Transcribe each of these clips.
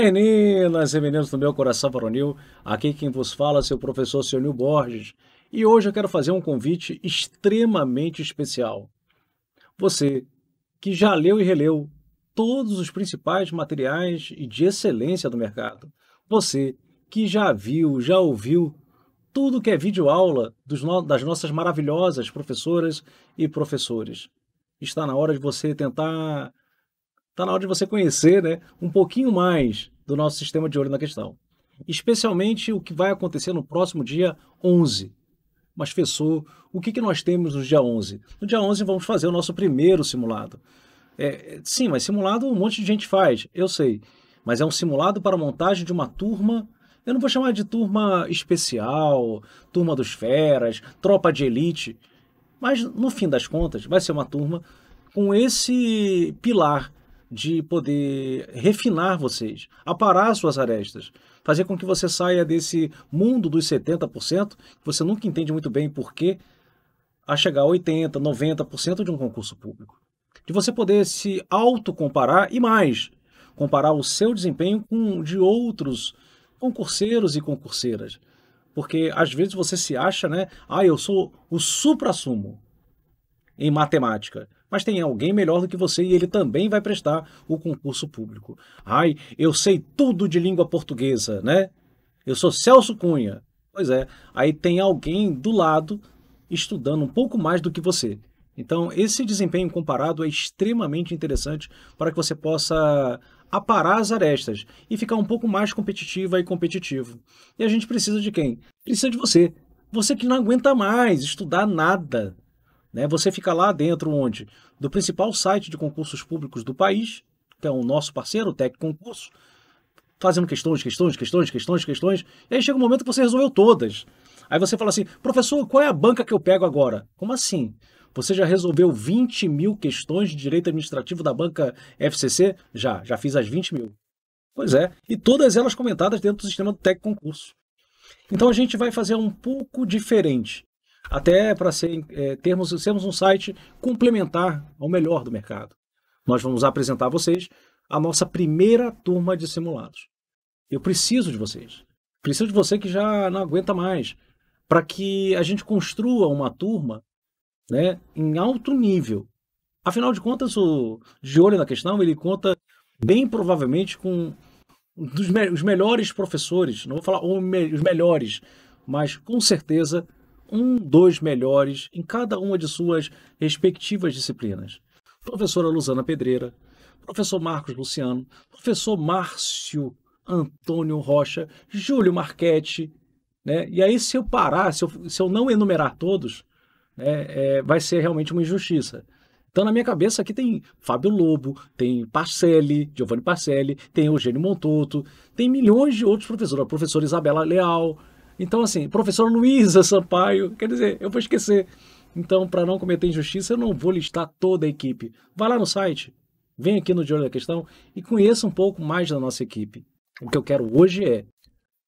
Meninas e meninos do meu coração varonil, aqui quem vos fala é seu professor Senil Borges e hoje eu quero fazer um convite extremamente especial. Você que já leu e releu todos os principais materiais e de excelência do mercado, você que já viu, já ouviu tudo que é vídeo aula no... das nossas maravilhosas professoras e professores. Está na hora de você tentar está na hora de você conhecer né, um pouquinho mais do nosso sistema de olho na questão. Especialmente o que vai acontecer no próximo dia 11. Mas, professor, o que, que nós temos no dia 11? No dia 11 vamos fazer o nosso primeiro simulado. É, sim, mas simulado um monte de gente faz, eu sei. Mas é um simulado para montagem de uma turma eu não vou chamar de turma especial, turma dos feras, tropa de elite, mas no fim das contas vai ser uma turma com esse pilar de poder refinar vocês, aparar suas arestas, fazer com que você saia desse mundo dos 70%, que você nunca entende muito bem quê, a chegar a 80%, 90% de um concurso público. De você poder se autocomparar e mais, comparar o seu desempenho com o de outros concurseiros e concurseiras. Porque às vezes você se acha, né? Ah, eu sou o supra-sumo em matemática mas tem alguém melhor do que você e ele também vai prestar o concurso público. Ai, eu sei tudo de língua portuguesa, né? Eu sou Celso Cunha. Pois é, aí tem alguém do lado estudando um pouco mais do que você. Então, esse desempenho comparado é extremamente interessante para que você possa aparar as arestas e ficar um pouco mais competitiva e competitivo. E a gente precisa de quem? Precisa de você. Você que não aguenta mais estudar nada, né? Você fica lá dentro onde? Do principal site de concursos públicos do país, que é o nosso parceiro, o Tec Concurso, fazendo questões, questões, questões, questões, questões. E aí chega um momento que você resolveu todas. Aí você fala assim, professor, qual é a banca que eu pego agora? Como assim? Você já resolveu 20 mil questões de direito administrativo da banca FCC? Já, já fiz as 20 mil. Pois é, e todas elas comentadas dentro do sistema do Tec Concurso. Então a gente vai fazer um pouco diferente até para ser, é, termos, sermos um site complementar ao melhor do mercado. Nós vamos apresentar a vocês a nossa primeira turma de simulados. Eu preciso de vocês. Preciso de você que já não aguenta mais. Para que a gente construa uma turma né, em alto nível. Afinal de contas, o De Olho na Questão, ele conta bem provavelmente com dos me os melhores professores. Não vou falar os melhores, mas com certeza um, dois melhores em cada uma de suas respectivas disciplinas. Professora Luzana Pedreira, professor Marcos Luciano, professor Márcio Antônio Rocha, Júlio Marchetti. Né? E aí, se eu parar, se eu, se eu não enumerar todos, né, é, vai ser realmente uma injustiça. Então, na minha cabeça, aqui tem Fábio Lobo, tem Parcelli, Giovanni Parcelli, tem Eugênio Montoto, tem milhões de outros professores, a professora Isabela Leal, então, assim, professor Luísa Sampaio, quer dizer, eu vou esquecer. Então, para não cometer injustiça, eu não vou listar toda a equipe. Vá lá no site, vem aqui no De Olho da Questão e conheça um pouco mais da nossa equipe. O que eu quero hoje é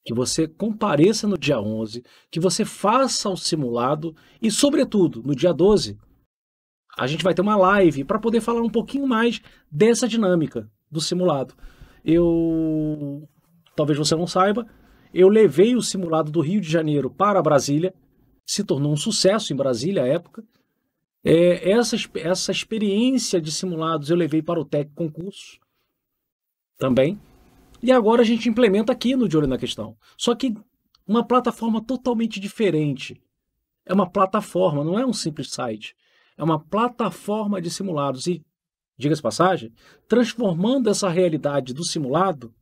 que você compareça no dia 11, que você faça o simulado e, sobretudo, no dia 12, a gente vai ter uma live para poder falar um pouquinho mais dessa dinâmica do simulado. Eu. Talvez você não saiba, eu levei o simulado do Rio de Janeiro para Brasília, se tornou um sucesso em Brasília à época. É, essa, essa experiência de simulados eu levei para o TEC Concurso também. E agora a gente implementa aqui no De Olho na Questão. Só que uma plataforma totalmente diferente. É uma plataforma, não é um simples site. É uma plataforma de simulados. E, diga-se passagem, transformando essa realidade do simulado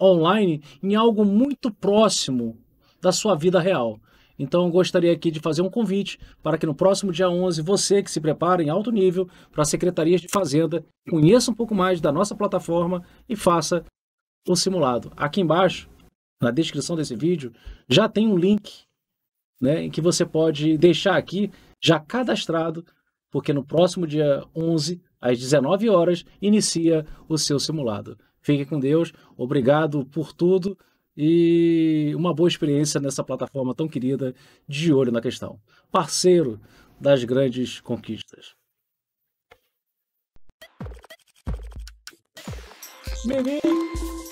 online em algo muito próximo da sua vida real. Então, eu gostaria aqui de fazer um convite para que no próximo dia 11 você que se prepare em alto nível para as secretarias de Fazenda conheça um pouco mais da nossa plataforma e faça o simulado. Aqui embaixo, na descrição desse vídeo, já tem um link né, em que você pode deixar aqui já cadastrado, porque no próximo dia 11, às 19 horas, inicia o seu simulado. Fique com Deus. Obrigado por tudo e uma boa experiência nessa plataforma tão querida de olho na questão. Parceiro das grandes conquistas. Menino!